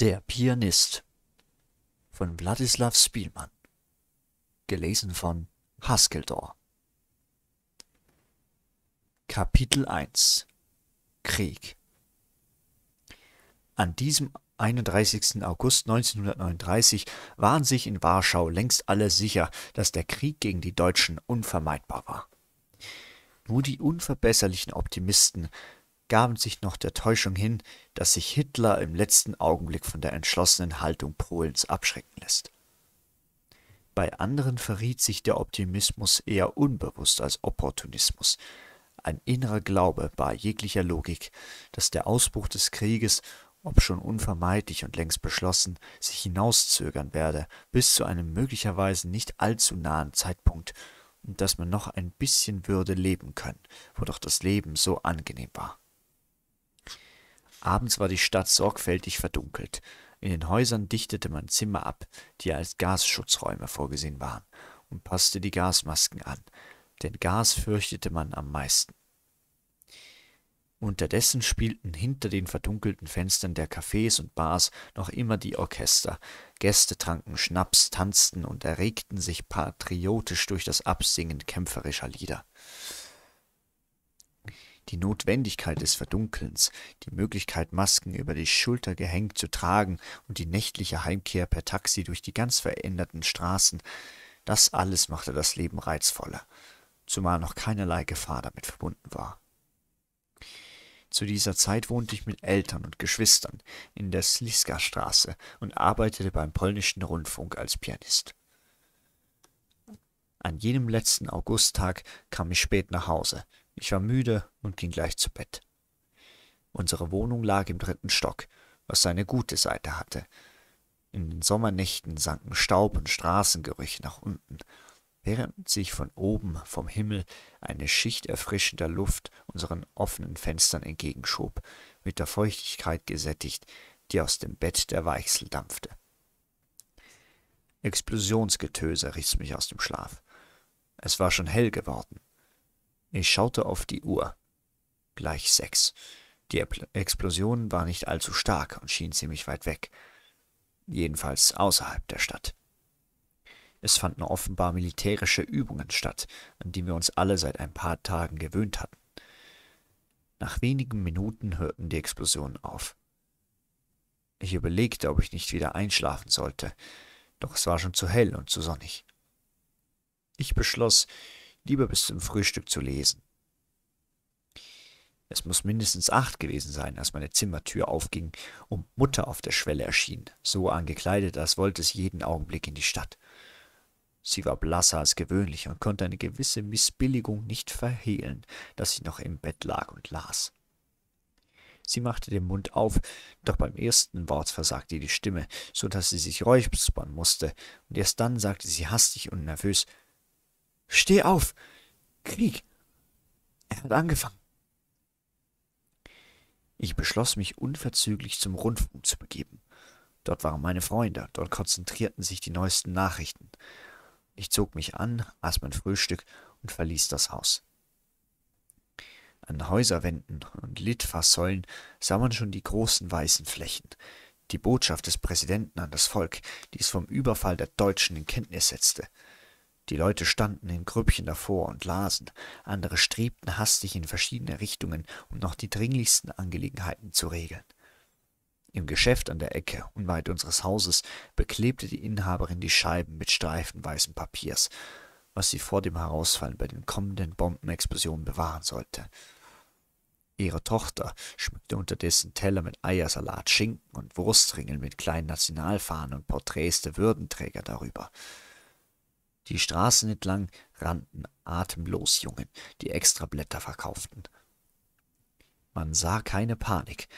Der Pianist von Wladislaw Spielmann. Gelesen von Haskeldor. Kapitel 1 Krieg An diesem 31. August 1939 waren sich in Warschau längst alle sicher, dass der Krieg gegen die Deutschen unvermeidbar war. Nur die unverbesserlichen Optimisten gaben sich noch der Täuschung hin, dass sich Hitler im letzten Augenblick von der entschlossenen Haltung Polens abschrecken lässt. Bei anderen verriet sich der Optimismus eher unbewusst als Opportunismus, ein innerer Glaube bei jeglicher Logik, dass der Ausbruch des Krieges, ob schon unvermeidlich und längst beschlossen, sich hinauszögern werde bis zu einem möglicherweise nicht allzu nahen Zeitpunkt und dass man noch ein bisschen würde leben können, wo doch das Leben so angenehm war. Abends war die Stadt sorgfältig verdunkelt. In den Häusern dichtete man Zimmer ab, die als Gasschutzräume vorgesehen waren, und passte die Gasmasken an, denn Gas fürchtete man am meisten. Unterdessen spielten hinter den verdunkelten Fenstern der Cafés und Bars noch immer die Orchester. Gäste tranken Schnaps, tanzten und erregten sich patriotisch durch das Absingen kämpferischer Lieder die Notwendigkeit des Verdunkelns, die Möglichkeit, Masken über die Schulter gehängt zu tragen und die nächtliche Heimkehr per Taxi durch die ganz veränderten Straßen, das alles machte das Leben reizvoller, zumal noch keinerlei Gefahr damit verbunden war. Zu dieser Zeit wohnte ich mit Eltern und Geschwistern in der Sliska-Straße und arbeitete beim polnischen Rundfunk als Pianist. An jenem letzten Augusttag kam ich spät nach Hause, ich war müde und ging gleich zu Bett. Unsere Wohnung lag im dritten Stock, was seine gute Seite hatte. In den Sommernächten sanken Staub und Straßengerüche nach unten, während sich von oben vom Himmel eine Schicht erfrischender Luft unseren offenen Fenstern entgegenschob, mit der Feuchtigkeit gesättigt, die aus dem Bett der Weichsel dampfte. Explosionsgetöse riss mich aus dem Schlaf. Es war schon hell geworden, ich schaute auf die Uhr. Gleich sechs. Die Explosion war nicht allzu stark und schien ziemlich weit weg. Jedenfalls außerhalb der Stadt. Es fanden offenbar militärische Übungen statt, an die wir uns alle seit ein paar Tagen gewöhnt hatten. Nach wenigen Minuten hörten die Explosionen auf. Ich überlegte, ob ich nicht wieder einschlafen sollte, doch es war schon zu hell und zu sonnig. Ich beschloss, lieber bis zum Frühstück zu lesen. Es muss mindestens acht gewesen sein, als meine Zimmertür aufging und Mutter auf der Schwelle erschien, so angekleidet, als wollte sie jeden Augenblick in die Stadt. Sie war blasser als gewöhnlich und konnte eine gewisse Missbilligung nicht verhehlen, dass sie noch im Bett lag und las. Sie machte den Mund auf, doch beim ersten Wort versagte ihr die Stimme, so dass sie sich räuspern musste, und erst dann sagte sie hastig und nervös Steh auf! Krieg! Er hat angefangen. Ich beschloss, mich unverzüglich zum Rundfunk zu begeben. Dort waren meine Freunde, dort konzentrierten sich die neuesten Nachrichten. Ich zog mich an, aß mein Frühstück und verließ das Haus. An Häuserwänden und Litfaßsäulen sah man schon die großen weißen Flächen. Die Botschaft des Präsidenten an das Volk, die es vom Überfall der Deutschen in Kenntnis setzte – die Leute standen in Grüppchen davor und lasen, andere strebten hastig in verschiedene Richtungen, um noch die dringlichsten Angelegenheiten zu regeln. Im Geschäft an der Ecke, unweit unseres Hauses, beklebte die Inhaberin die Scheiben mit Streifen weißen Papiers, was sie vor dem Herausfallen bei den kommenden Bombenexplosionen bewahren sollte. Ihre Tochter schmückte unterdessen Teller mit Eiersalat, Schinken und Wurstringeln mit kleinen Nationalfahnen und Porträts der Würdenträger darüber. Die Straßen entlang rannten atemlos Jungen, die Extrablätter verkauften. Man sah keine Panik.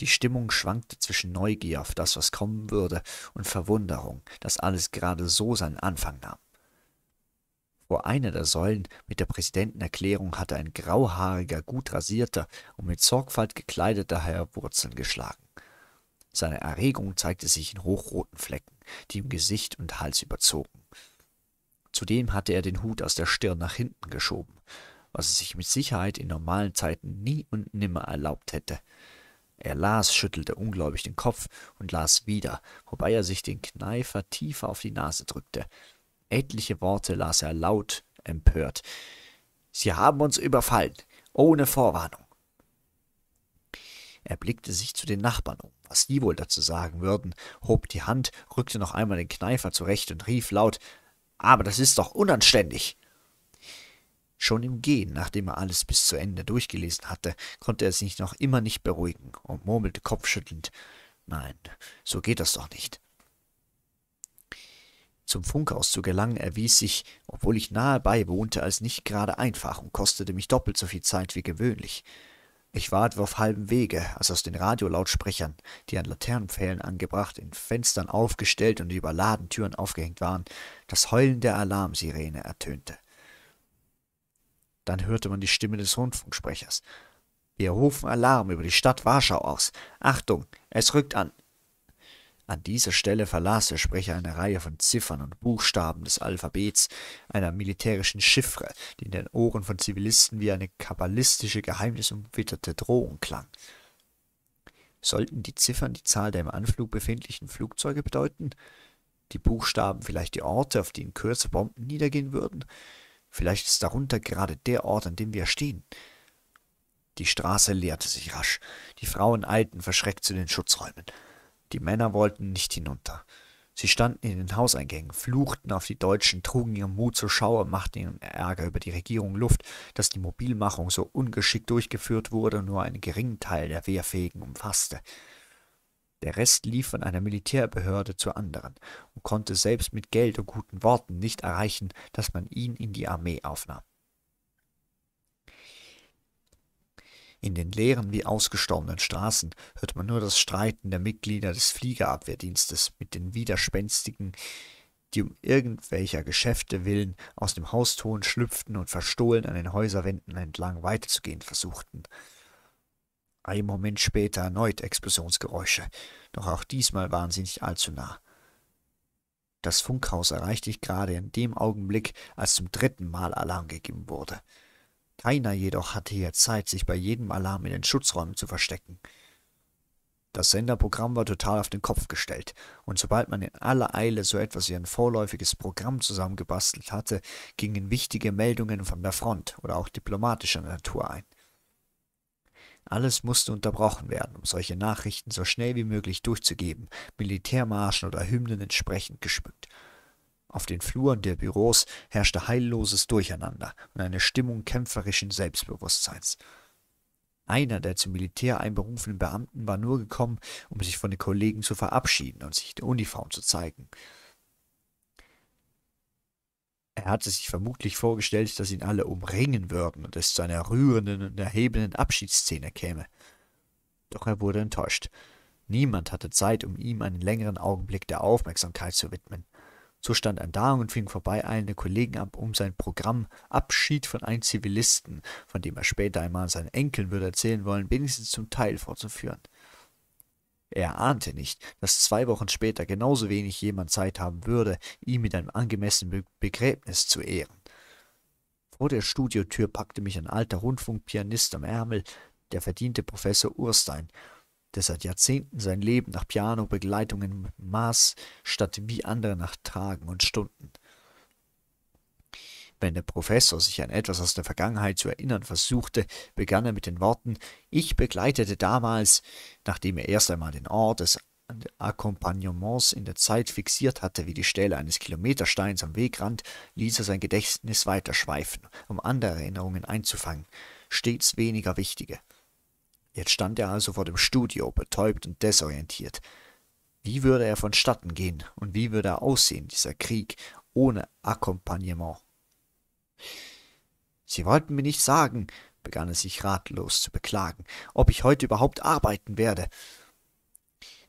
Die Stimmung schwankte zwischen Neugier auf das, was kommen würde, und Verwunderung, dass alles gerade so seinen Anfang nahm. Vor einer der Säulen mit der Präsidentenerklärung hatte ein grauhaariger, gut rasierter und mit Sorgfalt gekleideter Herr Wurzeln geschlagen. Seine Erregung zeigte sich in hochroten Flecken, die ihm Gesicht und Hals überzogen. Zudem hatte er den Hut aus der Stirn nach hinten geschoben, was er sich mit Sicherheit in normalen Zeiten nie und nimmer erlaubt hätte. Er las, schüttelte ungläubig den Kopf und las wieder, wobei er sich den Kneifer tiefer auf die Nase drückte. Etliche Worte las er laut, empört. Sie haben uns überfallen, ohne Vorwarnung. Er blickte sich zu den Nachbarn um, was die wohl dazu sagen würden, hob die Hand, rückte noch einmal den Kneifer zurecht und rief laut aber das ist doch unanständig. Schon im Gehen, nachdem er alles bis zu Ende durchgelesen hatte, konnte er sich noch immer nicht beruhigen und murmelte kopfschüttelnd Nein, so geht das doch nicht. Zum Funkhaus zu gelangen erwies sich, obwohl ich nahe bei wohnte, als nicht gerade einfach und kostete mich doppelt so viel Zeit wie gewöhnlich. Ich war etwa auf halbem Wege, als aus den Radiolautsprechern, die an Laternenpfählen angebracht, in Fenstern aufgestellt und über Ladentüren aufgehängt waren, das Heulen der Alarmsirene ertönte. Dann hörte man die Stimme des Rundfunksprechers. Wir rufen Alarm über die Stadt Warschau aus. Achtung, es rückt an. An dieser Stelle verlas der Sprecher eine Reihe von Ziffern und Buchstaben des Alphabets, einer militärischen Chiffre, die in den Ohren von Zivilisten wie eine kabbalistische, geheimnisumwitterte Drohung klang. Sollten die Ziffern die Zahl der im Anflug befindlichen Flugzeuge bedeuten? Die Buchstaben vielleicht die Orte, auf die in Kürze Bomben niedergehen würden? Vielleicht ist darunter gerade der Ort, an dem wir stehen. Die Straße leerte sich rasch. Die Frauen eilten verschreckt zu den Schutzräumen. Die Männer wollten nicht hinunter. Sie standen in den Hauseingängen, fluchten auf die Deutschen, trugen ihren Mut zur Schau, und machten ihren Ärger über die Regierung Luft, dass die Mobilmachung so ungeschickt durchgeführt wurde und nur einen geringen Teil der Wehrfähigen umfasste. Der Rest lief von einer Militärbehörde zur anderen und konnte selbst mit Geld und guten Worten nicht erreichen, dass man ihn in die Armee aufnahm. In den leeren wie ausgestorbenen Straßen hört man nur das Streiten der Mitglieder des Fliegerabwehrdienstes mit den Widerspenstigen, die um irgendwelcher Geschäfte willen aus dem Hauston schlüpften und verstohlen an den Häuserwänden entlang weiterzugehen versuchten. Ein Moment später erneut Explosionsgeräusche, doch auch diesmal waren sie nicht allzu nah. Das Funkhaus erreichte ich gerade in dem Augenblick, als zum dritten Mal Alarm gegeben wurde. Keiner jedoch hatte hier Zeit, sich bei jedem Alarm in den Schutzräumen zu verstecken. Das Senderprogramm war total auf den Kopf gestellt, und sobald man in aller Eile so etwas wie ein vorläufiges Programm zusammengebastelt hatte, gingen wichtige Meldungen von der Front oder auch diplomatischer Natur ein. Alles musste unterbrochen werden, um solche Nachrichten so schnell wie möglich durchzugeben, Militärmarschen oder Hymnen entsprechend geschmückt. Auf den Fluren der Büros herrschte heilloses Durcheinander und eine Stimmung kämpferischen Selbstbewusstseins. Einer der zum Militär einberufenen Beamten war nur gekommen, um sich von den Kollegen zu verabschieden und sich die Uniform zu zeigen. Er hatte sich vermutlich vorgestellt, dass ihn alle umringen würden und es zu einer rührenden und erhebenden Abschiedsszene käme. Doch er wurde enttäuscht. Niemand hatte Zeit, um ihm einen längeren Augenblick der Aufmerksamkeit zu widmen. So stand er da und fing vorbei vorbeieilende Kollegen ab um sein Programm Abschied von einem Zivilisten, von dem er später einmal seinen Enkeln würde erzählen wollen, wenigstens zum Teil fortzuführen. Er ahnte nicht, dass zwei Wochen später genauso wenig jemand Zeit haben würde, ihn mit einem angemessenen Begräbnis zu ehren. Vor der Studiotür packte mich ein alter Rundfunkpianist am Ärmel, der verdiente Professor Urstein, der seit Jahrzehnten sein Leben nach Piano-Begleitungen mit Maß statt wie andere nach Tagen und Stunden. Wenn der Professor sich an etwas aus der Vergangenheit zu erinnern versuchte, begann er mit den Worten Ich begleitete damals, nachdem er erst einmal den Ort des Akkompagnements in der Zeit fixiert hatte, wie die Stelle eines Kilometersteins am Wegrand, ließ er sein Gedächtnis weiterschweifen, um andere Erinnerungen einzufangen, stets weniger wichtige. Jetzt stand er also vor dem Studio, betäubt und desorientiert. Wie würde er vonstatten gehen und wie würde er aussehen, dieser Krieg, ohne Akkompagnement? Sie wollten mir nicht sagen, begann er sich ratlos zu beklagen, ob ich heute überhaupt arbeiten werde.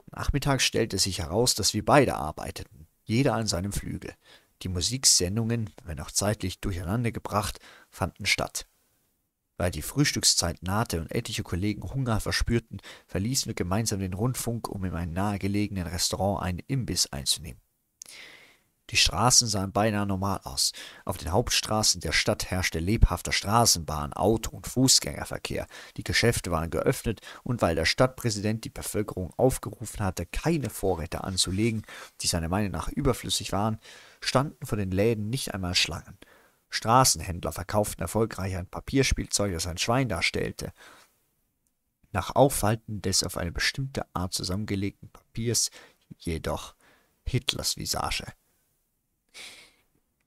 Nachmittags stellte sich heraus, dass wir beide arbeiteten, jeder an seinem Flügel. Die Musiksendungen, wenn auch zeitlich durcheinandergebracht, fanden statt. Weil die Frühstückszeit nahte und etliche Kollegen Hunger verspürten, verließen wir gemeinsam den Rundfunk, um in einem nahegelegenen Restaurant einen Imbiss einzunehmen. Die Straßen sahen beinahe normal aus. Auf den Hauptstraßen der Stadt herrschte lebhafter Straßenbahn, Auto- und Fußgängerverkehr. Die Geschäfte waren geöffnet und weil der Stadtpräsident die Bevölkerung aufgerufen hatte, keine Vorräte anzulegen, die seiner Meinung nach überflüssig waren, standen vor den Läden nicht einmal Schlangen. Straßenhändler verkauften erfolgreich ein Papierspielzeug, das ein Schwein darstellte. Nach Aufhalten des auf eine bestimmte Art zusammengelegten Papiers jedoch Hitlers Visage.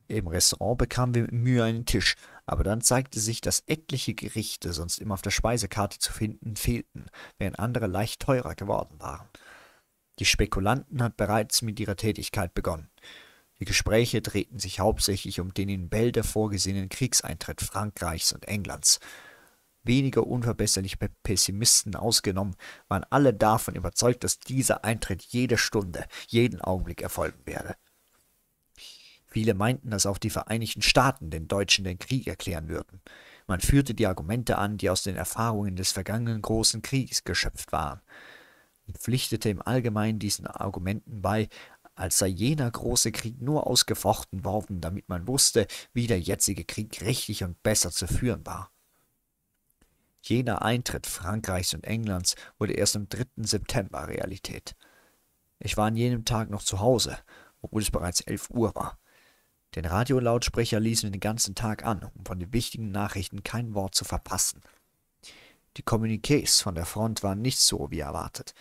Im Restaurant bekamen wir mit Mühe einen Tisch, aber dann zeigte sich, dass etliche Gerichte, sonst immer auf der Speisekarte zu finden, fehlten, während andere leicht teurer geworden waren. Die Spekulanten hatten bereits mit ihrer Tätigkeit begonnen. Die Gespräche drehten sich hauptsächlich um den in Bälde vorgesehenen Kriegseintritt Frankreichs und Englands. Weniger unverbesserlich bei Pessimisten ausgenommen, waren alle davon überzeugt, dass dieser Eintritt jede Stunde, jeden Augenblick erfolgen werde. Viele meinten, dass auch die Vereinigten Staaten den Deutschen den Krieg erklären würden. Man führte die Argumente an, die aus den Erfahrungen des vergangenen Großen Krieges geschöpft waren und pflichtete im Allgemeinen diesen Argumenten bei, als sei jener große Krieg nur ausgefochten worden, damit man wusste, wie der jetzige Krieg richtig und besser zu führen war. Jener Eintritt Frankreichs und Englands wurde erst am 3. September Realität. Ich war an jenem Tag noch zu Hause, obwohl es bereits 11 Uhr war. Den Radiolautsprecher ließen wir den ganzen Tag an, um von den wichtigen Nachrichten kein Wort zu verpassen. Die Kommuniqués von der Front waren nicht so wie erwartet.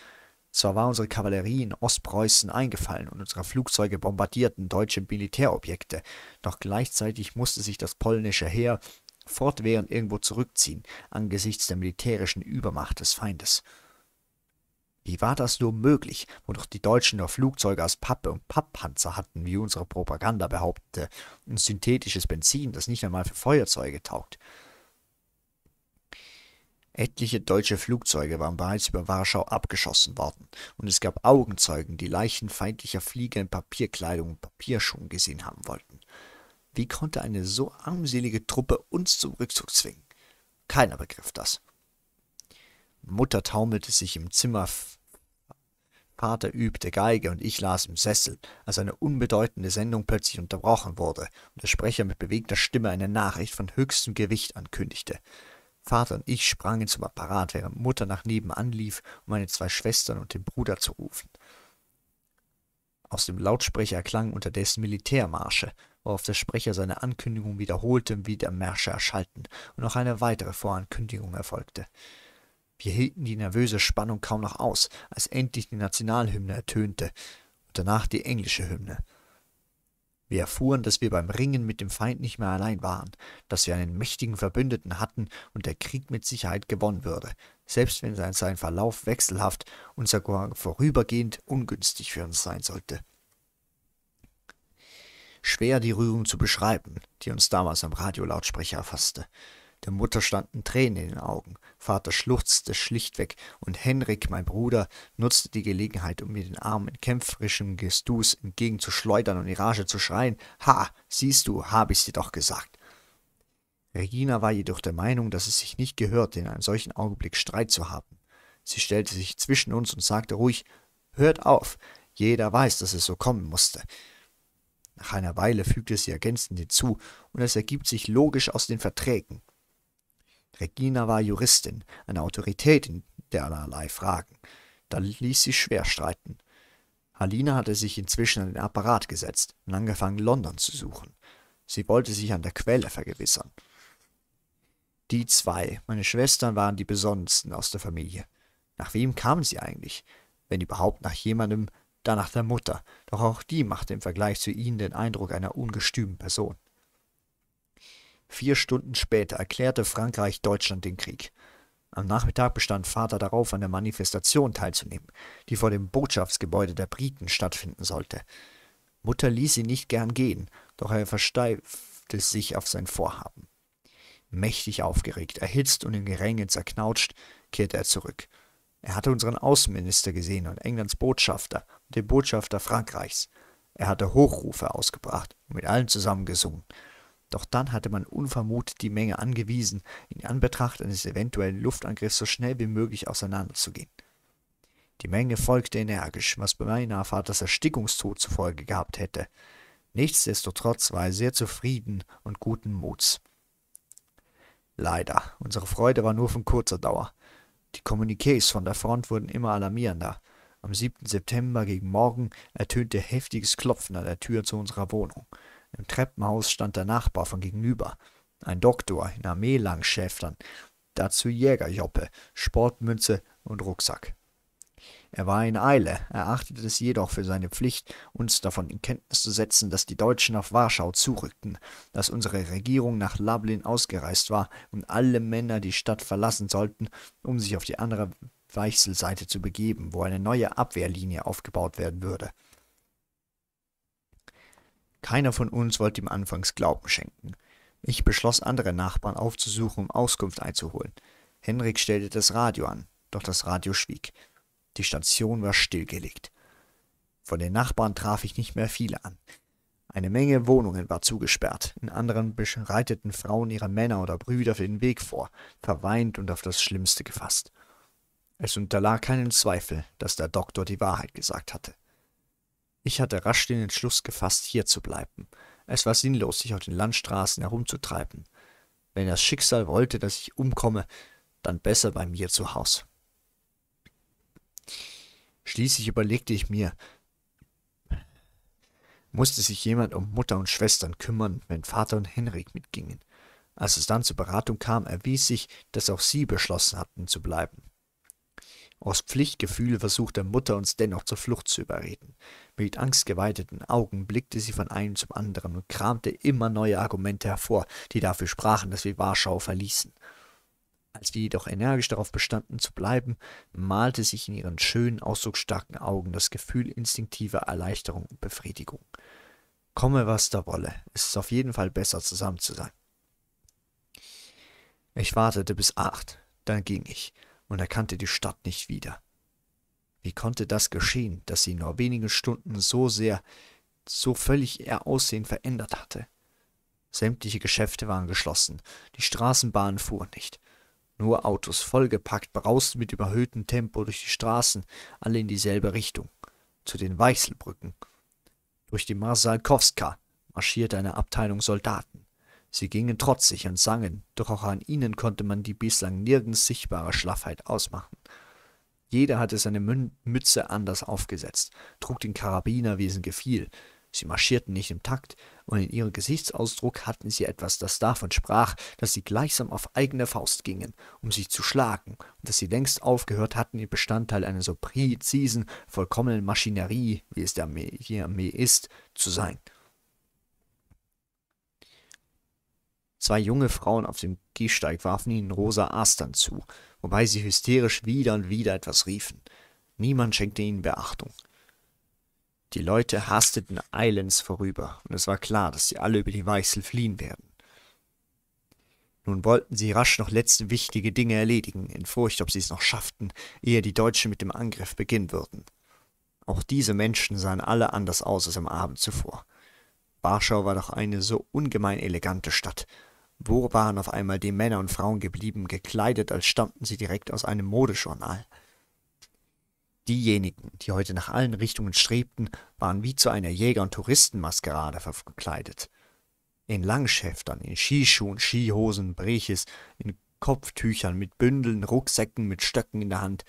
Zwar war unsere Kavallerie in Ostpreußen eingefallen und unsere Flugzeuge bombardierten deutsche Militärobjekte, doch gleichzeitig musste sich das polnische Heer fortwährend irgendwo zurückziehen, angesichts der militärischen Übermacht des Feindes. Wie war das nur möglich, wodurch die Deutschen nur Flugzeuge aus Pappe und Papppanzer hatten, wie unsere Propaganda behauptete, und synthetisches Benzin, das nicht einmal für Feuerzeuge taugt? Etliche deutsche Flugzeuge waren bereits über Warschau abgeschossen worden, und es gab Augenzeugen, die Leichen feindlicher Flieger in Papierkleidung und Papierschuhen gesehen haben wollten. Wie konnte eine so armselige Truppe uns zum Rückzug zwingen? Keiner begriff das. Mutter taumelte sich im Zimmer, Vater übte Geige und ich las im Sessel, als eine unbedeutende Sendung plötzlich unterbrochen wurde und der Sprecher mit bewegter Stimme eine Nachricht von höchstem Gewicht ankündigte. Vater und ich sprangen zum Apparat, während Mutter nach nebenan lief, um meine zwei Schwestern und den Bruder zu rufen. Aus dem Lautsprecher erklangen unterdessen Militärmarsche, worauf der Sprecher seine Ankündigung wiederholte und wieder Märsche erschallten und noch eine weitere Vorankündigung erfolgte. Wir hielten die nervöse Spannung kaum noch aus, als endlich die Nationalhymne ertönte und danach die englische Hymne. Wir erfuhren, dass wir beim Ringen mit dem Feind nicht mehr allein waren, dass wir einen mächtigen Verbündeten hatten und der Krieg mit Sicherheit gewonnen würde, selbst wenn sein Verlauf wechselhaft und sogar vorübergehend ungünstig für uns sein sollte. Schwer die Rührung zu beschreiben, die uns damals am Radiolautsprecher erfasste. Der Mutter standen Tränen in den Augen, Vater schluchzte schlichtweg, und Henrik, mein Bruder, nutzte die Gelegenheit, um mir den Arm in kämpferischem Gestus entgegenzuschleudern und in Rage zu schreien, »Ha, siehst du, habe ich's dir doch gesagt!« Regina war jedoch der Meinung, dass es sich nicht gehörte, in einem solchen Augenblick Streit zu haben. Sie stellte sich zwischen uns und sagte ruhig, »Hört auf, jeder weiß, dass es so kommen musste.« nach einer Weile fügte sie ergänzend hinzu, und es ergibt sich logisch aus den Verträgen. Regina war Juristin, eine Autorität in derlei Fragen. Da ließ sie schwer streiten. Alina hatte sich inzwischen an den Apparat gesetzt und angefangen, London zu suchen. Sie wollte sich an der Quelle vergewissern. Die zwei, meine Schwestern, waren die besonnensten aus der Familie. Nach wem kamen sie eigentlich? Wenn überhaupt nach jemandem, dann nach der Mutter. Doch auch die machte im Vergleich zu ihnen den Eindruck einer ungestümen Person. Vier Stunden später erklärte Frankreich Deutschland den Krieg. Am Nachmittag bestand Vater darauf, an der Manifestation teilzunehmen, die vor dem Botschaftsgebäude der Briten stattfinden sollte. Mutter ließ ihn nicht gern gehen, doch er versteifte sich auf sein Vorhaben. Mächtig aufgeregt, erhitzt und im Geränge zerknautscht, kehrte er zurück. Er hatte unseren Außenminister gesehen und Englands Botschafter und den Botschafter Frankreichs. Er hatte Hochrufe ausgebracht und mit allen zusammengesungen. Doch dann hatte man unvermutet die Menge angewiesen, in Anbetracht eines eventuellen Luftangriffs so schnell wie möglich auseinanderzugehen. Die Menge folgte energisch, was beinahe Vaters Erstickungstod zur Folge gehabt hätte. Nichtsdestotrotz war er sehr zufrieden und guten Muts. Leider, unsere Freude war nur von kurzer Dauer. Die Kommuniqués von der Front wurden immer alarmierender. Am 7. September gegen Morgen ertönte heftiges Klopfen an der Tür zu unserer Wohnung. Im Treppenhaus stand der Nachbar von gegenüber, ein Doktor in Armeelangschäftern, dazu Jägerjoppe, Sportmünze und Rucksack. Er war in Eile, erachtete es jedoch für seine Pflicht, uns davon in Kenntnis zu setzen, dass die Deutschen auf Warschau zurückten, dass unsere Regierung nach Lublin ausgereist war und alle Männer die Stadt verlassen sollten, um sich auf die andere Weichselseite zu begeben, wo eine neue Abwehrlinie aufgebaut werden würde. Keiner von uns wollte ihm anfangs Glauben schenken. Ich beschloss, andere Nachbarn aufzusuchen, um Auskunft einzuholen. Henrik stellte das Radio an, doch das Radio schwieg. Die Station war stillgelegt. Von den Nachbarn traf ich nicht mehr viele an. Eine Menge Wohnungen war zugesperrt, in anderen bereiteten Frauen ihre Männer oder Brüder für den Weg vor, verweint und auf das Schlimmste gefasst. Es unterlag keinen Zweifel, dass der Doktor die Wahrheit gesagt hatte. Ich hatte rasch den Entschluss gefasst, hier zu bleiben. Es war sinnlos, sich auf den Landstraßen herumzutreiben. Wenn das Schicksal wollte, dass ich umkomme, dann besser bei mir zu Haus. Schließlich überlegte ich mir, musste sich jemand um Mutter und Schwestern kümmern, wenn Vater und Henrik mitgingen. Als es dann zur Beratung kam, erwies sich, dass auch sie beschlossen hatten zu bleiben. Aus Pflichtgefühl versuchte Mutter uns dennoch zur Flucht zu überreden. Mit angstgeweiteten Augen blickte sie von einem zum anderen und kramte immer neue Argumente hervor, die dafür sprachen, dass wir Warschau verließen. Als wir jedoch energisch darauf bestanden zu bleiben, malte sich in ihren schönen, ausdrucksstarken Augen das Gefühl instinktiver Erleichterung und Befriedigung. Komme, was da wolle, es ist auf jeden Fall besser, zusammen zu sein. Ich wartete bis acht, dann ging ich und erkannte die Stadt nicht wieder. Wie konnte das geschehen, dass sie nur wenige Stunden so sehr, so völlig ihr Aussehen verändert hatte? Sämtliche Geschäfte waren geschlossen, die Straßenbahnen fuhren nicht. Nur Autos vollgepackt brausten mit überhöhtem Tempo durch die Straßen, alle in dieselbe Richtung, zu den Weichselbrücken. Durch die Marsalkowska marschierte eine Abteilung Soldaten. Sie gingen trotzig und sangen, doch auch an ihnen konnte man die bislang nirgends sichtbare Schlaffheit ausmachen. Jeder hatte seine Mütze anders aufgesetzt, trug den Karabiner, wie es ihm gefiel. Sie marschierten nicht im Takt, und in ihrem Gesichtsausdruck hatten sie etwas, das davon sprach, dass sie gleichsam auf eigene Faust gingen, um sich zu schlagen, und dass sie längst aufgehört hatten, ihr Bestandteil einer so präzisen, vollkommenen Maschinerie, wie es der Armee ist, zu sein. Zwei junge Frauen auf dem Gehsteig warfen ihnen rosa Astern zu, wobei sie hysterisch wieder und wieder etwas riefen. Niemand schenkte ihnen Beachtung. Die Leute hasteten eilends vorüber, und es war klar, dass sie alle über die Weichsel fliehen werden. Nun wollten sie rasch noch letzte wichtige Dinge erledigen, in Furcht, ob sie es noch schafften, ehe die Deutschen mit dem Angriff beginnen würden. Auch diese Menschen sahen alle anders aus als am Abend zuvor. Warschau war doch eine so ungemein elegante Stadt, wo waren auf einmal die Männer und Frauen geblieben, gekleidet, als stammten sie direkt aus einem Modejournal? Diejenigen, die heute nach allen Richtungen strebten, waren wie zu einer Jäger- und Touristenmaskerade verkleidet. In Langschäftern, in Skischuhen, Skihosen, Breches, in Kopftüchern, mit Bündeln, Rucksäcken, mit Stöcken in der Hand.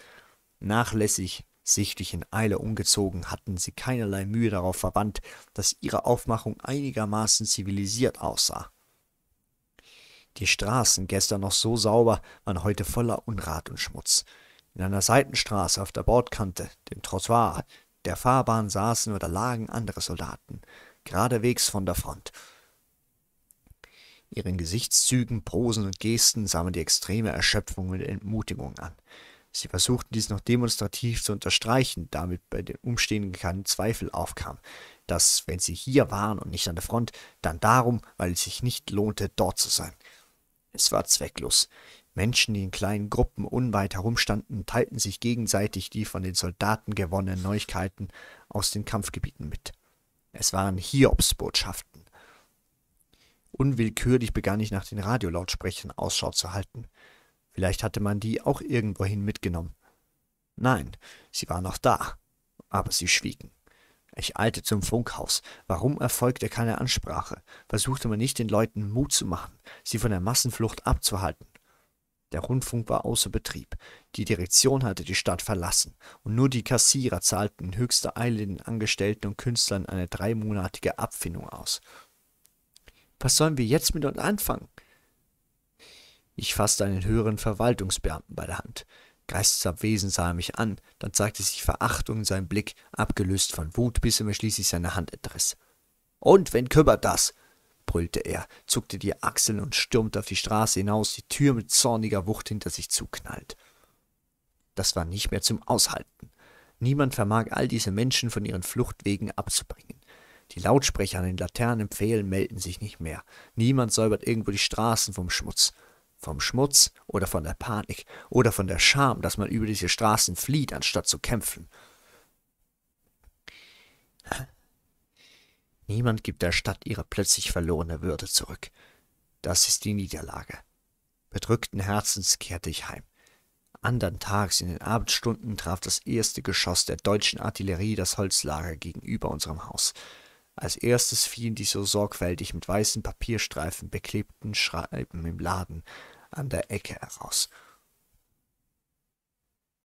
Nachlässig, sichtlich in Eile umgezogen, hatten sie keinerlei Mühe darauf verwandt, dass ihre Aufmachung einigermaßen zivilisiert aussah. Die Straßen, gestern noch so sauber, waren heute voller Unrat und Schmutz. In einer Seitenstraße auf der Bordkante, dem Trottoir, der Fahrbahn saßen oder lagen andere Soldaten, geradewegs von der Front. Ihren Gesichtszügen, Posen und Gesten sah man die extreme Erschöpfung und Entmutigung an. Sie versuchten dies noch demonstrativ zu unterstreichen, damit bei den Umstehenden kein Zweifel aufkam, dass, wenn sie hier waren und nicht an der Front, dann darum, weil es sich nicht lohnte, dort zu sein. Es war zwecklos. Menschen, die in kleinen Gruppen unweit herumstanden, teilten sich gegenseitig die von den Soldaten gewonnenen Neuigkeiten aus den Kampfgebieten mit. Es waren Hiobsbotschaften. Unwillkürlich begann ich nach den Radiolautsprechern Ausschau zu halten. Vielleicht hatte man die auch irgendwohin mitgenommen. Nein, sie waren noch da, aber sie schwiegen. Ich eilte zum Funkhaus. Warum erfolgte keine Ansprache? Versuchte man nicht, den Leuten Mut zu machen, sie von der Massenflucht abzuhalten? Der Rundfunk war außer Betrieb. Die Direktion hatte die Stadt verlassen und nur die Kassierer zahlten in höchster Eile den Angestellten und Künstlern eine dreimonatige Abfindung aus. Was sollen wir jetzt mit uns anfangen? Ich fasste einen höheren Verwaltungsbeamten bei der Hand. Greists sah er mich an, dann zeigte sich Verachtung in seinem Blick, abgelöst von Wut, bis er mir schließlich seine Hand entriss. Und wen kümmert das? brüllte er, zuckte die Achseln und stürmte auf die Straße hinaus, die Tür mit zorniger Wucht hinter sich zuknallt. Das war nicht mehr zum Aushalten. Niemand vermag all diese Menschen von ihren Fluchtwegen abzubringen. Die Lautsprecher an den Laternenpfählen melden sich nicht mehr. Niemand säubert irgendwo die Straßen vom Schmutz vom Schmutz oder von der Panik oder von der Scham, dass man über diese Straßen flieht, anstatt zu kämpfen. Niemand gibt der Stadt ihre plötzlich verlorene Würde zurück. Das ist die Niederlage. Bedrückten Herzens kehrte ich heim. Andern Tags in den Abendstunden traf das erste Geschoss der deutschen Artillerie das Holzlager gegenüber unserem Haus. Als erstes fielen die so sorgfältig mit weißen Papierstreifen beklebten Schreiben im Laden an der Ecke heraus